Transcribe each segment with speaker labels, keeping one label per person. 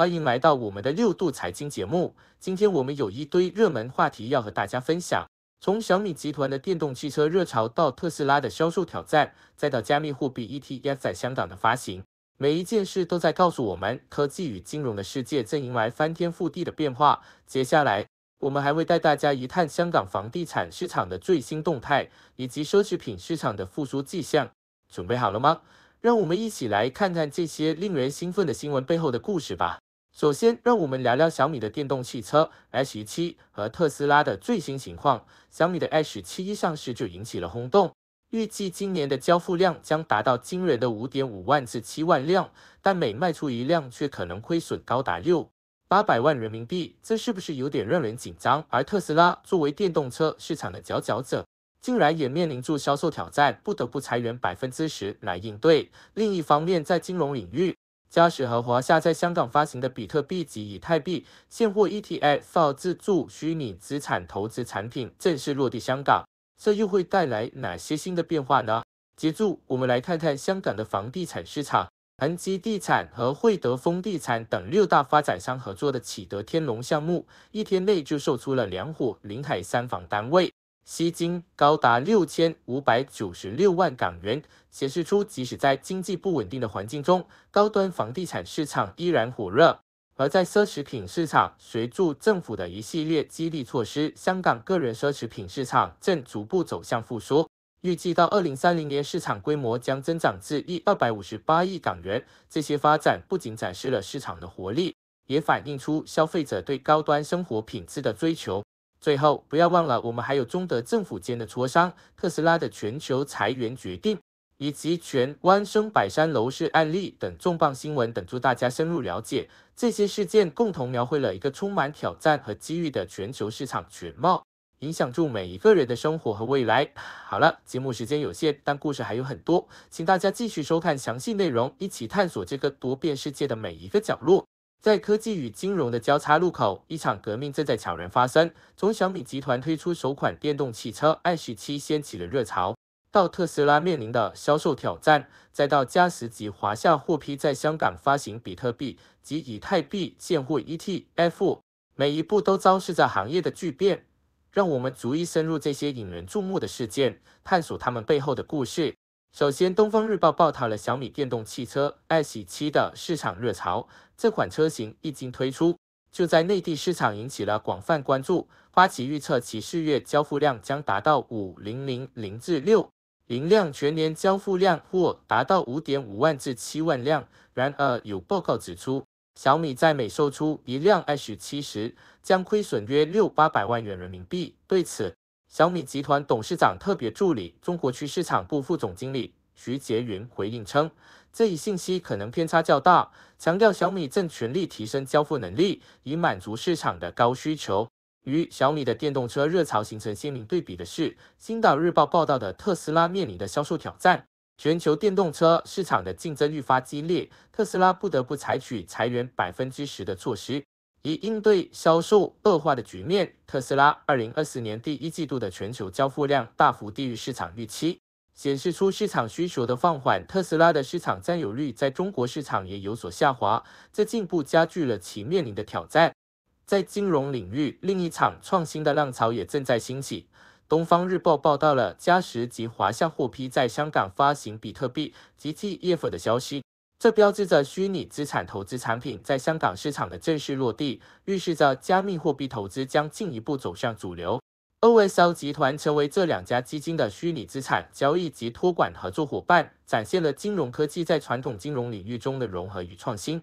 Speaker 1: 欢迎来到我们的六度财经节目。今天我们有一堆热门话题要和大家分享，从小米集团的电动汽车热潮，到特斯拉的销售挑战，再到加密货币 ETF 在香港的发行，每一件事都在告诉我们，科技与金融的世界正迎来翻天覆地的变化。接下来，我们还会带大家一探香港房地产市场的最新动态，以及奢侈品市场的复苏迹象。准备好了吗？让我们一起来看看这些令人兴奋的新闻背后的故事吧。首先，让我们聊聊小米的电动汽车 S 七和特斯拉的最新情况。小米的 S 七一上市就引起了轰动，预计今年的交付量将达到惊人的五点五万至七万辆，但每卖出一辆却可能亏损高达六八百万人民币，这是不是有点让人紧张？而特斯拉作为电动车市场的佼佼者，竟然也面临住销售挑战，不得不裁员百分之十来应对。另一方面，在金融领域。嘉实和华夏在香港发行的比特币及以太币现货 ETF 自助虚拟资产投资产品正式落地香港，这又会带来哪些新的变化呢？接住，我们来看看香港的房地产市场，恒基地产和惠德丰地产等六大发展商合作的启德天龙项目，一天内就售出了两户临海三房单位。吸金高达六千五百九十六万港元，显示出即使在经济不稳定的环境中，高端房地产市场依然火热。而在奢侈品市场，随著政府的一系列激励措施，香港个人奢侈品市场正逐步走向复苏。预计到二零三零年，市场规模将增长至二百五十八亿港元。这些发展不仅展示了市场的活力，也反映出消费者对高端生活品质的追求。最后，不要忘了，我们还有中德政府间的磋商、特斯拉的全球裁员决定，以及全湾生百山楼市案例等重磅新闻等，助大家深入了解这些事件，共同描绘了一个充满挑战和机遇的全球市场全貌，影响住每一个人的生活和未来。好了，节目时间有限，但故事还有很多，请大家继续收看详细内容，一起探索这个多变世界的每一个角落。在科技与金融的交叉路口，一场革命正在悄然发生。从小米集团推出首款电动汽车 i 驰7掀起了热潮，到特斯拉面临的销售挑战，再到嘉实及华夏获批在香港发行比特币及以太币现货 ETF，每一步都昭示着行业的巨变。让我们逐一深入这些引人注目的事件，探索他们背后的故事。首先，《东方日报》报道了小米电动汽车 S7 七的市场热潮。这款车型一经推出，就在内地市场引起了广泛关注。花旗预测，其四月交付量将达到五零零零至六零辆，全年交付量或达到五点五万至七万辆。然而，有报告指出，小米在每售出一辆 S7 七时，将亏损约六八百万元人民币。对此，小米集团董事长特别助理、中国区市场部副总经理徐杰云回应称，这一信息可能偏差较大，强调小米正全力提升交付能力，以满足市场的高需求。与小米的电动车热潮形成鲜明对比的是，《星岛日报》报道的特斯拉面临的销售挑战。全球电动车市场的竞争愈发激烈，特斯拉不得不采取裁员百分之十的措施。以应对销售恶化的局面，特斯拉二零二四年第一季度的全球交付量大幅低于市场预期，显示出市场需求的放缓。特斯拉的市场占有率在中国市场也有所下滑，这进一步加剧了其面临的挑战。在金融领域，另一场创新的浪潮也正在兴起。东方日报报道了嘉实及华夏获批在香港发行比特币及 TETF 的消息。这标志着虚拟资产投资产品在香港市场的正式落地，预示着加密货币投资将进一步走向主流。o s l 集团成为这两家基金的虚拟资产交易及托管合作伙伴，展现了金融科技在传统金融领域中的融合与创新。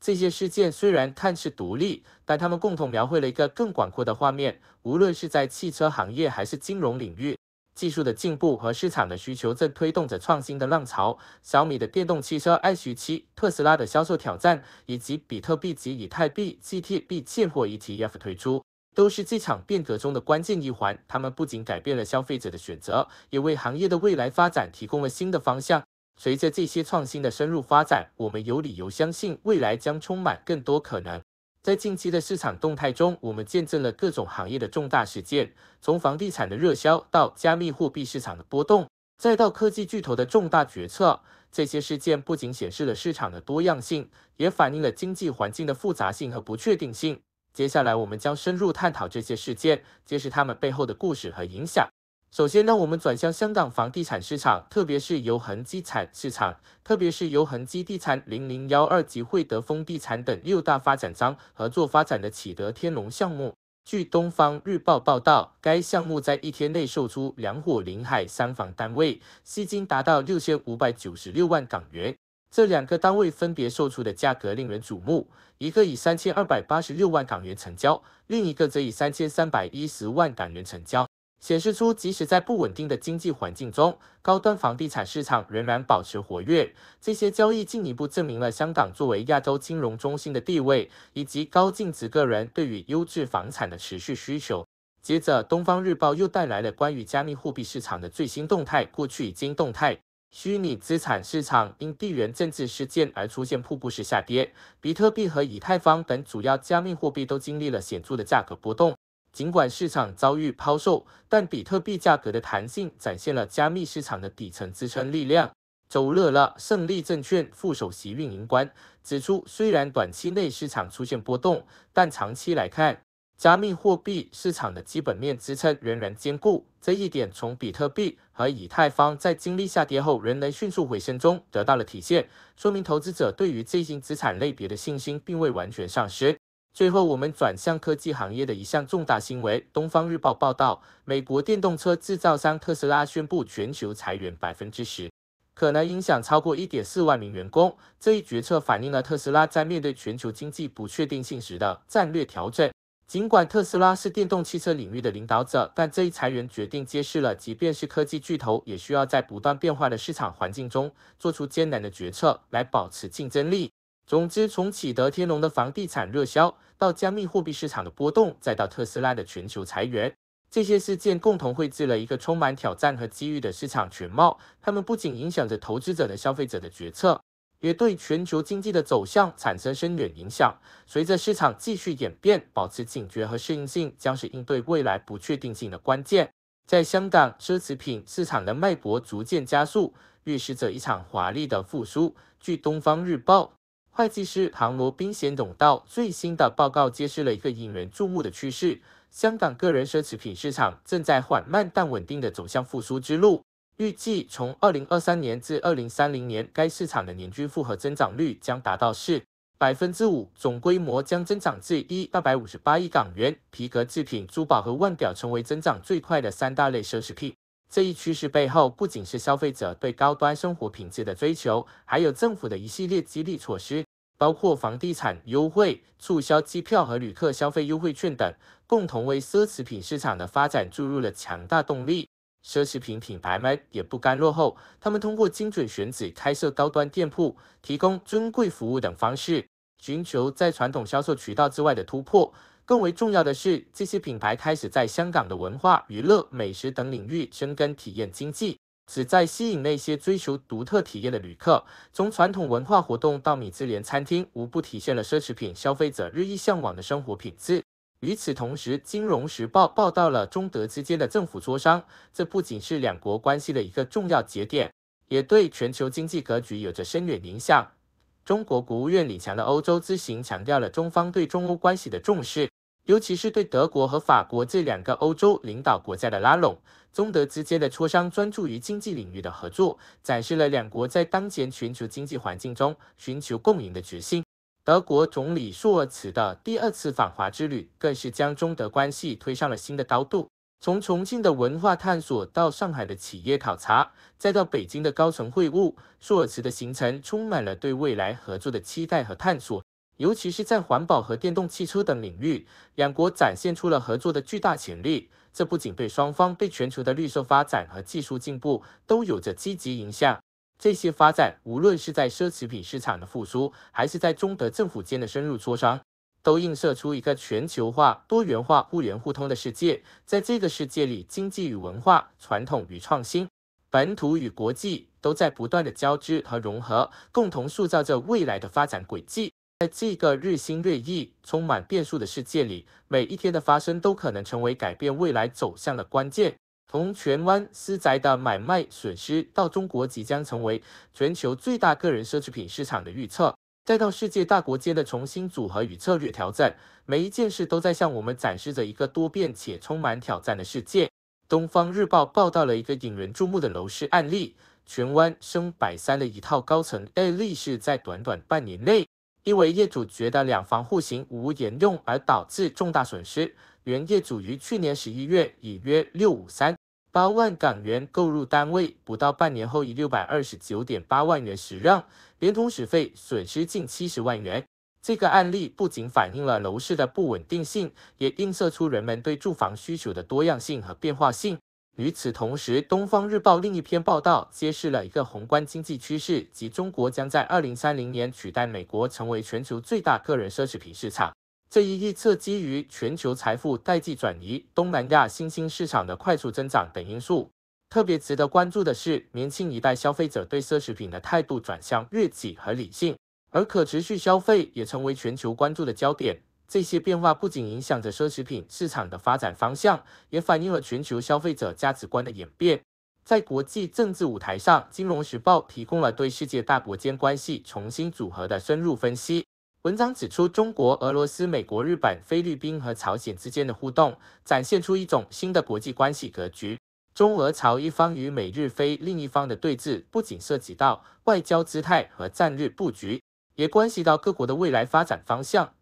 Speaker 1: 这些事件虽然看似独立，但他们共同描绘了一个更广阔的画面，无论是在汽车行业还是金融领域。技术的进步和市场的需求正推动着创新的浪潮。小米的电动汽车爱旭七、特斯拉的销售挑战，以及比特币及以太币、G T B 现货 E T F 推出，都是这场变革中的关键一环。它们不仅改变了消费者的选择，也为行业的未来发展提供了新的方向。随着这些创新的深入发展，我们有理由相信，未来将充满更多可能。在近期的市场动态中，我们见证了各种行业的重大事件，从房地产的热销到加密货币市场的波动，再到科技巨头的重大决策。这些事件不仅显示了市场的多样性，也反映了经济环境的复杂性和不确定性。接下来，我们将深入探讨这些事件，揭示他们背后的故事和影响。首先，让我们转向香港房地产市场，特别是由恒基产市场，特别是由恒基地产、零零幺二及惠德丰地产等六大发展商合作发展的启德天龙项目。据《东方日报》报道，该项目在一天内售出两伙临海三房单位，吸金达到六千五百九十六万港元。这两个单位分别售出的价格令人瞩目，一个以三千二百八十六万港元成交，另一个则以三千三百一十万港元成交。显示出，即使在不稳定的经济环境中，高端房地产市场仍然保持活跃。这些交易进一步证明了香港作为亚洲金融中心的地位，以及高净值个人对于优质房产的持续需求。接着，东方日报又带来了关于加密货币市场的最新动态。过去，已经动态虚拟资产市场因地缘政治事件而出现瀑布式下跌，比特币和以太坊等主要加密货币都经历了显著的价格波动。尽管市场遭遇抛售，但比特币价格的弹性展现了加密市场的底层支撑力量。周乐乐，胜利证券副首席运营官指出，虽然短期内市场出现波动，但长期来看，加密货币市场的基本面支撑仍然坚固。这一点从比特币和以太坊在经历下跌后仍能迅速回升中得到了体现，说明投资者对于这些资产类别的信心并未完全丧失。最后，我们转向科技行业的一项重大新闻。东方日报报道，美国电动车制造商特斯拉宣布全球裁员百分之十，可能影响超过一点四万名员工。这一决策反映了特斯拉在面对全球经济不确定性时的战略调整。尽管特斯拉是电动汽车领域的领导者，但这一裁员决定揭示了，即便是科技巨头，也需要在不断变化的市场环境中做出艰难的决策来保持竞争力。总之，从启德天龙的房地产热销，到加密货币市场的波动，再到特斯拉的全球裁员，这些事件共同绘制了一个充满挑战和机遇的市场全貌。它们不仅影响着投资者的、消费者的决策，也对全球经济的走向产生深远影响。随着市场继续演变，保持警觉和适应性将是应对未来不确定性的关键。在香港奢侈品市场的脉搏逐渐加速，预示着一场华丽的复苏。据《东方日报》。会计师唐罗宾贤董道，最新的报告揭示了一个引人注目的趋势：香港个人奢侈品市场正在缓慢但稳定的走向复苏之路。预计从二零二三年至二零三零年，该市场的年均复合增长率将达到四百分之五，总规模将增长至一八百五十八亿港元。皮革制品、珠宝和腕表成为增长最快的三大类奢侈品。这一趋势背后不仅是消费者对高端生活品质的追求，还有政府的一系列激励措施。包括房地产优惠、促销机票和旅客消费优惠券等，共同为奢侈品市场的发展注入了强大动力。奢侈品品牌们也不甘落后，他们通过精准选址开设高端店铺、提供尊贵服务等方式，寻求在传统销售渠道之外的突破。更为重要的是，这些品牌开始在香港的文化、娱乐、美食等领域深耕体验经济。旨在吸引那些追求独特体验的旅客，从传统文化活动到米芝莲餐厅，无不体现了奢侈品消费者日益向往的生活品质。与此同时，《金融时报》报道了中德之间的政府磋商，这不仅是两国关系的一个重要节点，也对全球经济格局有着深远影响。中国国务院李强的欧洲之行强调了中方对中欧关系的重视。尤其是对德国和法国这两个欧洲领导国家的拉拢，中德之间的磋商专注于经济领域的合作，展示了两国在当前全球经济环境中寻求共赢的决心。德国总理舒尔茨的第二次访华之旅，更是将中德关系推上了新的高度。从重庆的文化探索，到上海的企业考察，再到北京的高层会晤，舒尔茨的行程充满了对未来合作的期待和探索。尤其是在环保和电动汽车等领域，两国展现出了合作的巨大潜力。这不仅对双方，对全球的绿色发展和技术进步都有着积极影响。这些发展，无论是在奢侈品市场的复苏，还是在中德政府间的深入磋商，都映射出一个全球化、多元化、互联互通的世界。在这个世界里，经济与文化、传统与创新、本土与国际，都在不断的交织和融合，共同塑造着未来的发展轨迹。在这个日新月异、充满变数的世界里，每一天的发生都可能成为改变未来走向的关键。从荃湾私宅的买卖损失，到中国即将成为全球最大个人奢侈品市场的预测，再到世界大国间的重新组合与策略调整，每一件事都在向我们展示着一个多变且充满挑战的世界。《东方日报》报道了一个引人注目的楼市案例：荃湾升百三的一套高层，A 历史在短短半年内。因为业主觉得两房户型无沿用而导致重大损失，原业主于去年十一月以约六五三八万港元购入单位，不到半年后以六百二十九点八万元时让，连同使费损失近七十万元。这个案例不仅反映了楼市的不稳定性，也映射出人们对住房需求的多样性和变化性。与此同时，《东方日报》另一篇报道揭示了一个宏观经济趋势，即中国将在二零三零年取代美国成为全球最大个人奢侈品市场。这一预测基于全球财富代际转移、东南亚新兴市场的快速增长等因素。特别值得关注的是，年轻一代消费者对奢侈品的态度转向悦己和理性，而可持续消费也成为全球关注的焦点。这些变化不仅影响着奢侈品市场的发展方向，也反映了全球消费者价值观的演变。在国际政治舞台上，《金融时报》提供了对世界大国间关系重新组合的深入分析。文章指出，中国、俄罗斯、美国、日本、菲律宾和朝鲜之间的互动，展现出一种新的国际关系格局。中俄朝一方与美日菲另一方的对峙，不仅涉及到外交姿态和战略布局，也关系到各国的未来发展方向。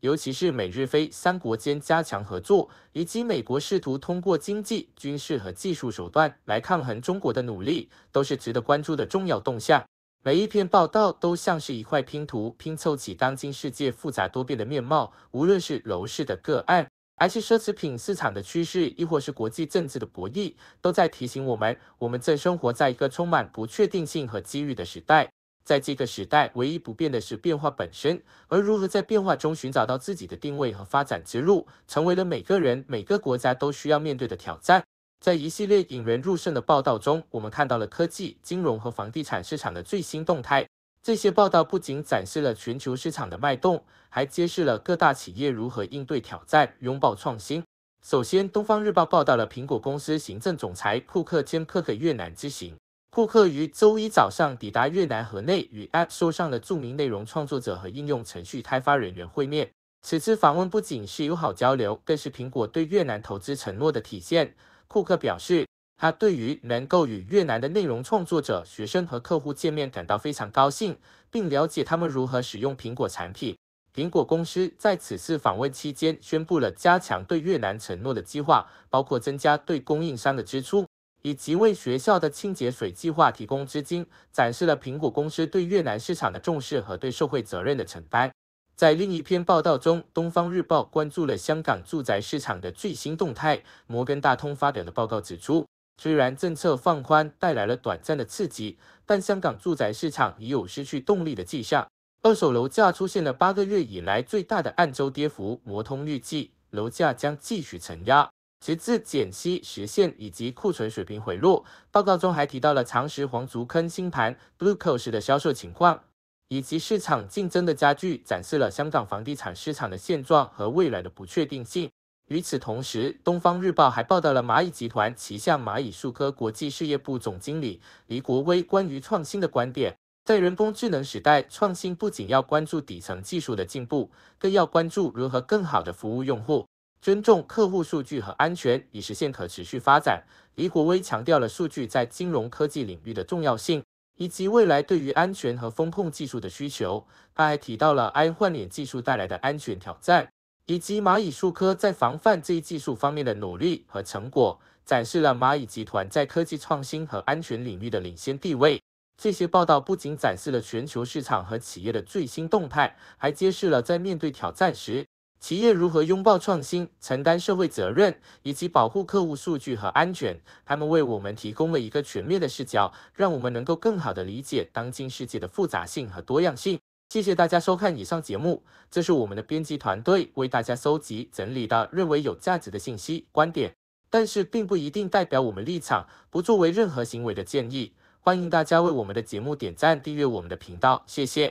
Speaker 1: 尤其是美日菲三国间加强合作，以及美国试图通过经济、军事和技术手段来抗衡中国的努力，都是值得关注的重要动向。每一篇报道都像是一块拼图，拼凑起当今世界复杂多变的面貌。无论是楼市的个案，还是奢侈品市场的趋势，亦或是国际政治的博弈，都在提醒我们，我们正生活在一个充满不确定性和机遇的时代。在这个时代，唯一不变的是变化本身，而如何在变化中寻找到自己的定位和发展之路，成为了每个人、每个国家都需要面对的挑战。在一系列引人入胜的报道中，我们看到了科技、金融和房地产市场的最新动态。这些报道不仅展示了全球市场的脉动，还揭示了各大企业如何应对挑战、拥抱创新。首先，《东方日报》报道了苹果公司行政总裁库克兼克的越南之行。库克于周一早上抵达越南河内，与 App Store 上的著名内容创作者和应用程序开发人员会面。此次访问不仅是友好交流，更是苹果对越南投资承诺的体现。库克表示，他对于能够与越南的内容创作者、学生和客户见面感到非常高兴，并了解他们如何使用苹果产品。苹果公司在此次访问期间宣布了加强对越南承诺的计划，包括增加对供应商的支出。以及为学校的清洁水计划提供资金，展示了苹果公司对越南市场的重视和对社会责任的承担。在另一篇报道中，《东方日报》关注了香港住宅市场的最新动态。摩根大通发表的报告指出，虽然政策放宽带来了短暂的刺激，但香港住宅市场已有失去动力的迹象。二手楼价出现了八个月以来最大的按周跌幅。摩通预计楼价将继续承压。直至减息、实现以及库存水平回落，报告中还提到了长实黄竹坑新盘 Blue Coast 的销售情况，以及市场竞争的加剧，展示了香港房地产市场的现状和未来的不确定性。与此同时，《东方日报》还报道了蚂蚁集团旗下蚂蚁数科国际事业部总经理黎国威关于创新的观点：在人工智能时代，创新不仅要关注底层技术的进步，更要关注如何更好的服务用户。尊重客户数据和安全以实现可持续发展。李国威强调了数据在金融科技领域的重要性，以及未来对于安全和风控技术的需求。他还提到了 AI 换脸技术带来的安全挑战，以及蚂蚁数科在防范这一技术方面的努力和成果，展示了蚂蚁集团在科技创新和安全领域的领先地位。这些报道不仅展示了全球市场和企业的最新动态，还揭示了在面对挑战时。企业如何拥抱创新、承担社会责任以及保护客户数据和安全？他们为我们提供了一个全面的视角，让我们能够更好地理解当今世界的复杂性和多样性。谢谢大家收看以上节目，这是我们的编辑团队为大家搜集整理的认为有价值的信息观点，但是并不一定代表我们立场，不作为任何行为的建议。欢迎大家为我们的节目点赞、订阅我们的频道，谢谢。